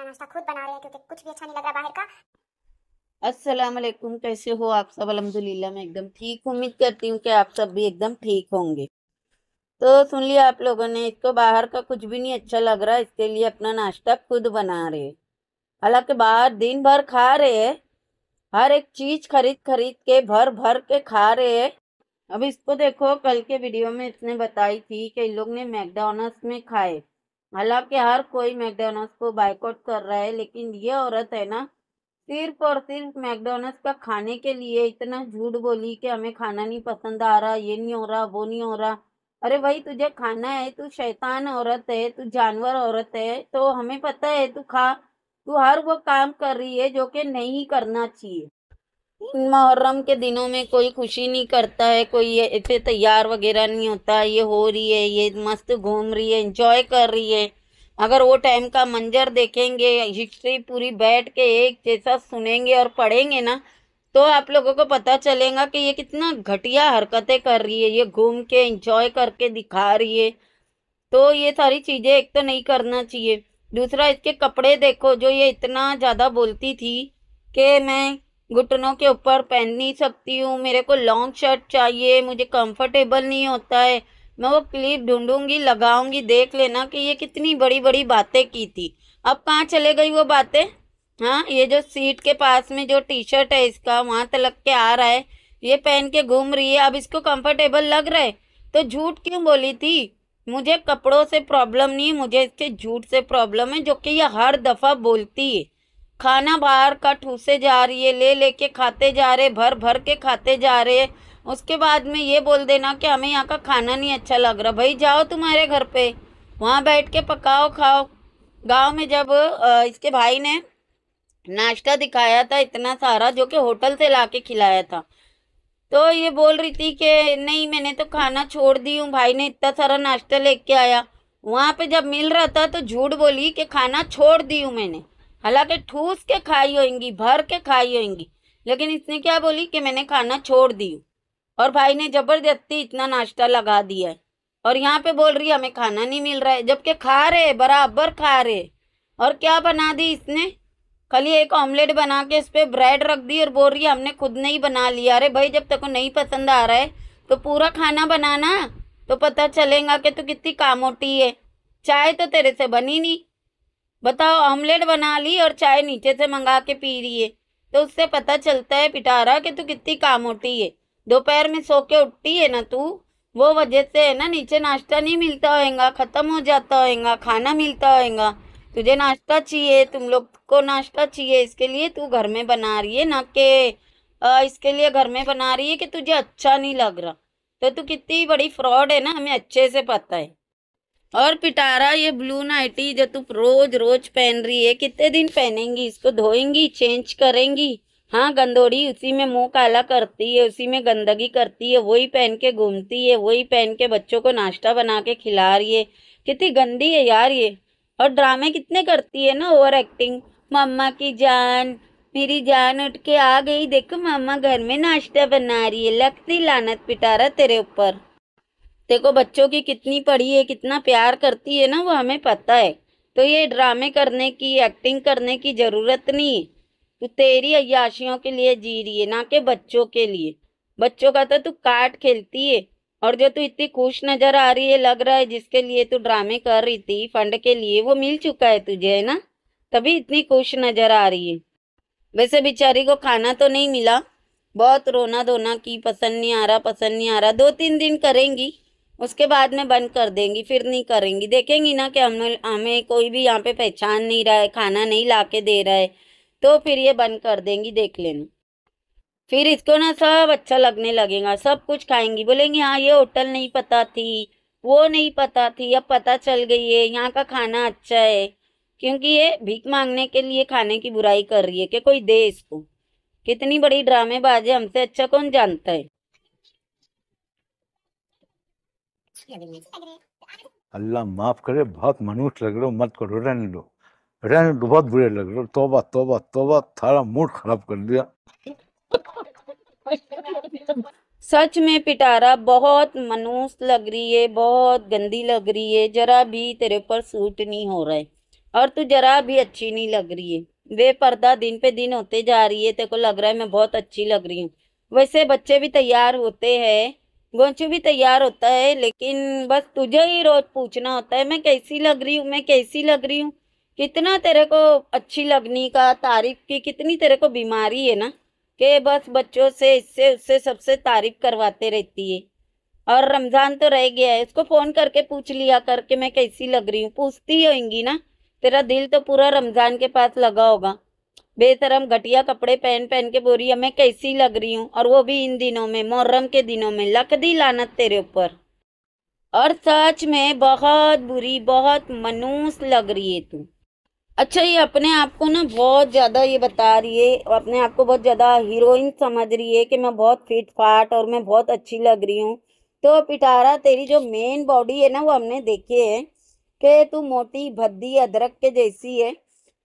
अच्छा अस्सलाम वालेकुम कैसे हो आप सब अलहमदुल्ला मैं एकदम ठीक उम्मीद करती हूँ कि आप सब भी एकदम ठीक होंगे तो सुन लिया आप लोगों ने इसको बाहर का कुछ भी नहीं अच्छा लग रहा इसके लिए अपना नाश्ता खुद बना रहे हालांकि बाहर दिन भर खा रहे है हर एक चीज़ खरीद खरीद के भर भर के खा रहे है अब इसको देखो कल के वीडियो में इसने बताई थी कि इन लोग ने मैकडोनल्ड में खाए हालांकि हर कोई मैकडोनल्स को बाइकआउट कर रहा है लेकिन ये औरत है ना सिर्फ और सिर्फ मैकडोनल्स का खाने के लिए इतना झूठ बोली कि हमें खाना नहीं पसंद आ रहा ये नहीं हो रहा वो नहीं हो रहा अरे भाई तुझे खाना है तू शैतान औरत है तू जानवर औरत है तो हमें पता है तू खा तू हर वो काम कर रही है जो कि नहीं करना चाहिए मुहर्रम के दिनों में कोई खुशी नहीं करता है कोई ऐसे तैयार वगैरह नहीं होता ये हो रही है ये मस्त घूम रही है इंजॉय कर रही है अगर वो टाइम का मंजर देखेंगे हिस्ट्री पूरी बैठ के एक जैसा सुनेंगे और पढ़ेंगे ना तो आप लोगों को पता चलेगा कि ये कितना घटिया हरकतें कर रही है ये घूम के इंजॉय करके दिखा रही है तो ये सारी चीज़ें एक तो नहीं करना चाहिए दूसरा इसके कपड़े देखो जो ये इतना ज़्यादा बोलती थी कि मैं घुटनों के ऊपर पहन नहीं सकती हूँ मेरे को लॉन्ग शर्ट चाहिए मुझे कंफर्टेबल नहीं होता है मैं वो क्लिप ढूंढूंगी लगाऊंगी देख लेना कि ये कितनी बड़ी बड़ी बातें की थी अब कहाँ चले गई वो बातें हाँ ये जो सीट के पास में जो टी शर्ट है इसका वहाँ तलक के आ रहा है ये पहन के घूम रही है अब इसको कंफर्टेबल लग रहा है तो झूठ क्यों बोली थी मुझे कपड़ों से प्रॉब्लम नहीं मुझे इसके झूठ से प्रॉब्लम है जो कि ये हर दफ़ा बोलती है खाना बाहर का ठूसे जा रही है ले लेके खाते जा रहे भर भर के खाते जा रहे उसके बाद में ये बोल देना कि हमें यहाँ का खाना नहीं अच्छा लग रहा भाई जाओ तुम्हारे घर पे वहाँ बैठ के पकाओ खाओ गांव में जब इसके भाई ने नाश्ता दिखाया था इतना सारा जो कि होटल से ला के खिलाया था तो ये बोल रही थी कि नहीं मैंने तो खाना छोड़ दी हूँ भाई ने इतना सारा नाश्ता लेके आया वहाँ पे जब मिल रहा था तो झूठ बोली कि खाना छोड़ दी हूँ मैंने हालांकि ठूस के खाई होएंगी भर के खाई होएंगी लेकिन इसने क्या बोली कि मैंने खाना छोड़ दी और भाई ने जबरदस्ती इतना नाश्ता लगा दिया है और यहाँ पे बोल रही है हमें खाना नहीं मिल रहा है जबकि खा रहे बराबर खा रहे और क्या बना दी इसने खाली एक ऑमलेट बना के इस पर ब्रेड रख दी और बोल रही है हमने खुद नहीं बना लिया अरे भाई जब तक नहीं पसंद आ रहा है तो पूरा खाना बनाना तो पता चलेगा कि तू कितनी कामोटी है चाय तो तेरे से बनी नहीं बताओ ऑमलेट बना ली और चाय नीचे से मंगा के पी रही है तो उससे पता चलता है पिटारा कि तू कितनी काम होती है दोपहर में सो के उठती है ना तू वो वजह से है ना नीचे नाश्ता नहीं मिलता होएगा ख़त्म हो जाता होएगा खाना मिलता होएगा तुझे नाश्ता चाहिए तुम लोग को नाश्ता चाहिए इसके लिए तू घर में बना रही है ना कि इसके लिए घर में बना रही है कि तुझे अच्छा नहीं लग रहा तो तू कितनी बड़ी फ्रॉड है ना हमें अच्छे से पता है और पिटारा ये ब्लू नाइटी जो तुम रोज रोज पहन रही है कितने दिन पहनेंगी इसको धोएंगी चेंज करेंगी हाँ गंदोड़ी उसी में मुंह काला करती है उसी में गंदगी करती है वही पहन के घूमती है वही पहन के बच्चों को नाश्ता बना के खिला रही है कितनी गंदी है यार ये और ड्रामे कितने करती है ना ओवर एक्टिंग मम्मा की जान मेरी जान उठ के आ गई देखो मामा घर में नाश्ता बना रही है लगती लानत पिटारा तेरे ऊपर देखो बच्चों की कितनी पढ़ी है कितना प्यार करती है ना वो हमें पता है तो ये ड्रामे करने की एक्टिंग करने की ज़रूरत नहीं है तू तेरी अयाशियों के लिए जी रही है ना कि बच्चों के लिए बच्चों का तो तू काट खेलती है और जो तू इतनी खुश नज़र आ रही है लग रहा है जिसके लिए तू ड्रामे कर रही थी फंड के लिए वो मिल चुका है तुझे है ना तभी इतनी खुश नज़र आ रही है वैसे बेचारी को खाना तो नहीं मिला बहुत रोना धोना की पसंद नहीं आ रहा पसंद नहीं आ रहा दो तीन दिन करेंगी उसके बाद में बंद कर देंगी फिर नहीं करेंगी देखेंगी ना कि हमें हमें कोई भी यहाँ पे पहचान नहीं रहा है खाना नहीं ला के दे रहा है तो फिर ये बंद कर देंगी देख लेना फिर इसको ना सब अच्छा लगने लगेगा सब कुछ खाएंगी बोलेंगी हाँ ये होटल नहीं पता थी वो नहीं पता थी अब पता चल गई है यहाँ का खाना अच्छा है क्योंकि ये भीख मांगने के लिए खाने की बुराई कर रही है कि कोई दे इसको कितनी बड़ी ड्रामेबाजी हमसे अच्छा कौन जानता है अल्लाह माफ करे बहुत मनुष्य लग रहे हो मत करो रहने दो रहने दो बहुत बुरे लग रहे हो तोबा तोबा तोबा थारा मूड खराब कर दिया सच में पिटारा बहुत मनूस लग रही है बहुत गंदी लग रही है जरा भी तेरे ऊपर सूट नहीं हो रहा है और तू जरा भी अच्छी नहीं लग रही है वे पर्दा दिन पे दिन होते जा रही है तेरे को लग रहा है मैं बहुत अच्छी लग रही हूँ वैसे बच्चे भी तैयार होते हैं गोंचू भी तैयार होता है लेकिन बस तुझे ही रोज पूछना होता है मैं कैसी लग रही हूँ मैं कैसी लग रही हूँ कितना तेरे को अच्छी लगनी का तारीफ की कितनी तेरे को बीमारी है ना कि बस बच्चों से इससे उससे सबसे तारीफ करवाते रहती है और रमज़ान तो रह गया है इसको फ़ोन करके पूछ लिया करके मैं कैसी लग रही हूँ पूछती होंगी ना तेरा दिल तो पूरा रमज़ान के पास लगा होगा बेतरम घटिया कपड़े पहन पहन के बोरी मैं कैसी लग रही हूँ और वो भी इन दिनों में मुहर्रम के दिनों में लख दी लानत तेरे ऊपर और सच में बहुत बुरी बहुत मनूस लग रही है तू अच्छा ये अपने आप को ना बहुत ज़्यादा ये बता रही है अपने आप को बहुत ज़्यादा हीरोइन समझ रही है कि मैं बहुत फिट फाट और मैं बहुत अच्छी लग रही हूँ तो पिटारा तेरी जो मेन बॉडी है ना वो हमने देखी है कि तू मोटी भद्दी अदरक के जैसी है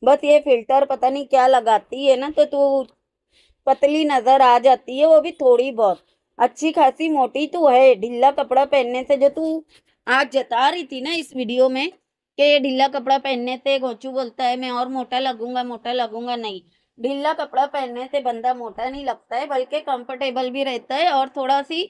बस ये फिल्टर पता नहीं क्या लगाती है ना तो तू पतली नज़र आ जाती है वो भी थोड़ी बहुत अच्छी खासी मोटी तो है ढीला कपड़ा पहनने से जो तू आज जता रही थी ना इस वीडियो में कि ये ढीला कपड़ा पहनने से गोचू बोलता है मैं और मोटा लगूंगा मोटा लगूंगा नहीं ढीला कपड़ा पहनने से बंदा मोटा नहीं लगता है बल्कि कंफर्टेबल भी रहता है और थोड़ा सी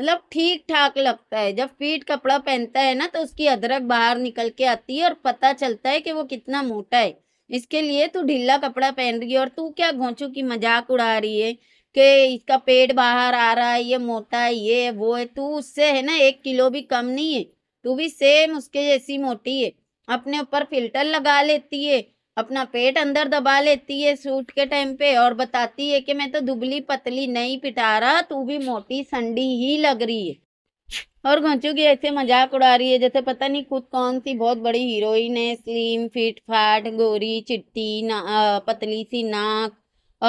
मतलब ठीक ठाक लगता है जब फीट कपड़ा पहनता है ना तो उसकी अदरक बाहर निकल के आती है और पता चलता है कि वो कितना मोटा है इसके लिए तू ढीला कपड़ा पहन रही है और तू क्या घोंचू की मजाक उड़ा रही है कि इसका पेट बाहर आ रहा है ये मोटा है ये वो है तू उससे है ना एक किलो भी कम नहीं है तू भी सेम उसके जैसी मोटी है अपने ऊपर फिल्टर लगा लेती है अपना पेट अंदर दबा लेती है सूट के टाइम पे और बताती है कि मैं तो दुबली पतली नहीं पिटारा तू भी मोटी संडी ही लग रही है और घंचू की ऐसे मजाक उड़ा रही है जैसे पता नहीं खुद कौन सी बहुत बड़ी हीरोइन है स्लिम फिट फाट गोरी चिट्टी ना पतली सी नाक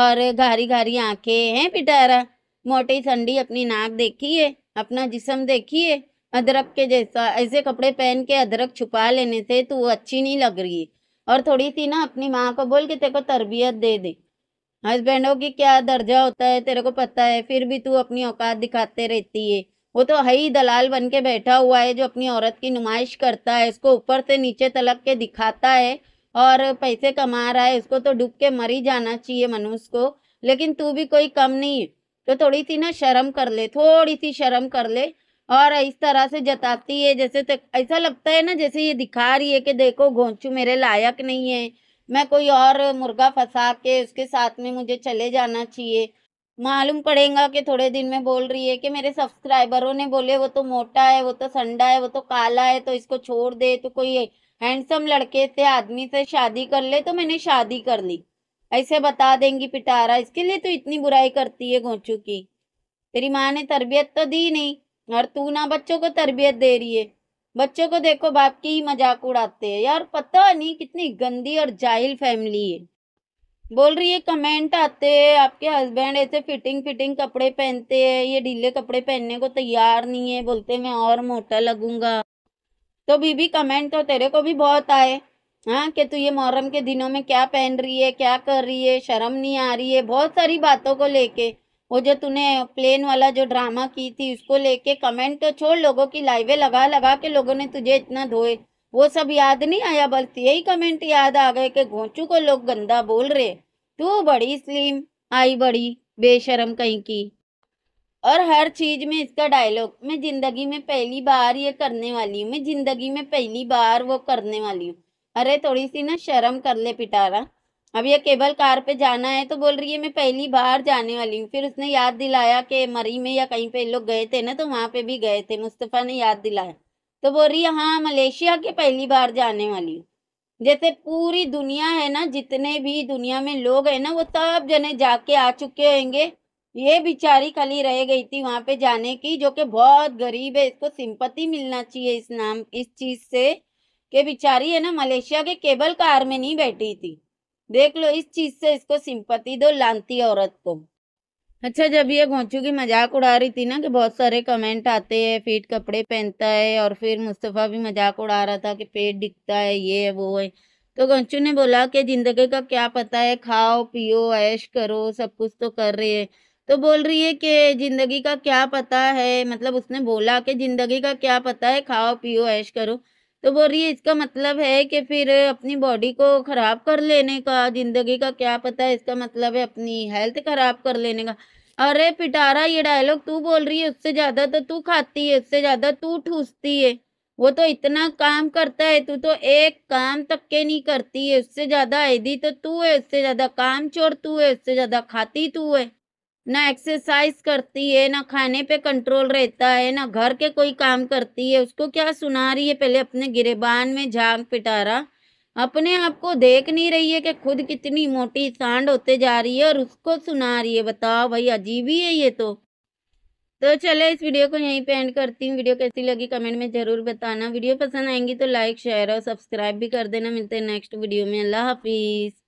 और घारी घारी आंखें हैं पिटारा मोटी संडी अपनी नाक देखिए अपना जिसम देखिए अदरक के जैसा ऐसे कपड़े पहन के अदरक छुपा लेने से तो अच्छी नहीं लग रही और थोड़ी सी ना अपनी माँ को बोल के तेरे को तरबियत दे दे हस्बैंडों की क्या दर्जा होता है तेरे को पता है फिर भी तू अपनी औकात दिखाते रहती है वो तो हई दलाल बन के बैठा हुआ है जो अपनी औरत की नुमाइश करता है इसको ऊपर से नीचे तलक के दिखाता है और पैसे कमा रहा है इसको तो डूब के मर ही जाना चाहिए मनुष्य को लेकिन तू भी कोई कम नहीं है तो थोड़ी सी ना शर्म कर ले थोड़ी सी शर्म कर ले और इस तरह से जताती है जैसे तक ऐसा लगता है ना जैसे ये दिखा रही है कि देखो घोंचू मेरे लायक नहीं है मैं कोई और मुर्गा फंसा के उसके साथ में मुझे चले जाना चाहिए मालूम पड़ेगा कि थोड़े दिन में बोल रही है कि मेरे सब्सक्राइबरों ने बोले वो तो मोटा है वो तो संडा है वो तो काला है तो इसको छोड़ दे तो कोई हैंडसम लड़के से आदमी से शादी कर ले तो मैंने शादी कर ली ऐसे बता देंगी पिटारा इसके लिए तो इतनी बुराई करती है गोचू की तेरी माँ ने तरबियत तो दी नहीं और तू ना बच्चों को तरबियत दे रही है बच्चों को देखो बाप की ही मजाक उड़ाते हैं यार पता नहीं कितनी गंदी और जाहिल फैमिली है बोल रही है कमेंट आते है आपके हस्बैंड ऐसे फिटिंग फिटिंग कपड़े पहनते हैं ये ढीले कपड़े पहनने को तैयार नहीं है बोलते मैं और मोटा लगूंगा तो बीबी कमेंट तो तेरे को भी बहुत आए हाँ कि तू ये मुहर्रम के दिनों में क्या पहन रही है क्या कर रही है शर्म नहीं आ रही है बहुत सारी बातों को लेके वो जो तूने प्लेन वाला जो ड्रामा की थी उसको लेके कमेंट तो छोड़ लोगों की लाइवें लगा लगा के लोगों ने तुझे इतना धोए वो सब याद नहीं आया बल्कि यही कमेंट याद आ गए कि घोंचू को लोग गंदा बोल रहे तू बड़ी स्लिम आई बड़ी बेशरम कहीं की और हर चीज में इसका डायलॉग मैं जिंदगी में पहली बार ये करने वाली हूँ मैं जिंदगी में पहली बार वो करने वाली हूँ अरे थोड़ी सी ना शर्म कर ले पिटारा अब ये केबल कार पे जाना है तो बोल रही है मैं पहली बार जाने वाली हूँ फिर उसने याद दिलाया कि मरी में या कहीं पे लोग गए थे ना तो वहाँ पे भी गए थे मुस्तफ़ा ने याद दिलाया तो बोल रही है हाँ मलेशिया के पहली बार जाने वाली हूँ जैसे पूरी दुनिया है ना जितने भी दुनिया में लोग हैं ना वो सब जने जाके आ चुके होंगे ये बिचारी खाली रह गई थी वहाँ पे जाने की जो कि बहुत गरीब है इसको सिंपत्ति मिलना चाहिए इस नाम इस चीज़ से कि बिचारी है ना मलेशिया के केबल कार में नहीं बैठी थी देख लो इस चीज़ से इसको सिंपत्ति दो लानती औरत को अच्छा जब ये घोंचू की मजाक उड़ा रही थी ना कि बहुत सारे कमेंट आते हैं फिट कपड़े पहनता है और फिर मुस्तफ़ा भी मजाक उड़ा रहा था कि पेट दिखता है ये है वो है तो घोंचू ने बोला कि ज़िंदगी का क्या पता है खाओ पियो ऐश करो सब कुछ तो कर रही है तो बोल रही है कि ज़िंदगी का क्या पता है मतलब उसने बोला कि ज़िंदगी का क्या पता है खाओ पियो ऐश करो तो बोल रही है इसका मतलब है कि फिर अपनी बॉडी को ख़राब कर लेने का ज़िंदगी का क्या पता है इसका मतलब है अपनी हेल्थ ख़राब कर लेने का अरे पिटारा ये डायलॉग तू बोल रही है उससे ज़्यादा तो तू खाती है उससे ज़्यादा तू ठूसती है वो तो इतना काम करता है तू तो एक काम तक के नहीं करती है उससे ज़्यादा आई तो तू है उससे ज़्यादा काम चोर तू है उससे ज़्यादा खाती तू है ना एक्सरसाइज करती है ना खाने पे कंट्रोल रहता है ना घर के कोई काम करती है उसको क्या सुना रही है पहले अपने गिरेबान में झाँग पिटारा अपने आप को देख नहीं रही है कि खुद कितनी मोटी सांड होते जा रही है और उसको सुना रही है बताओ भाई अजीब ही है ये तो तो चले इस वीडियो को यहीं पे एंड करती हूँ वीडियो कैसी लगी कमेंट में ज़रूर बताना वीडियो पसंद आएंगी तो लाइक शेयर और सब्सक्राइब भी कर देना मिलते हैं नेक्स्ट वीडियो में अल्लाह हाफिज़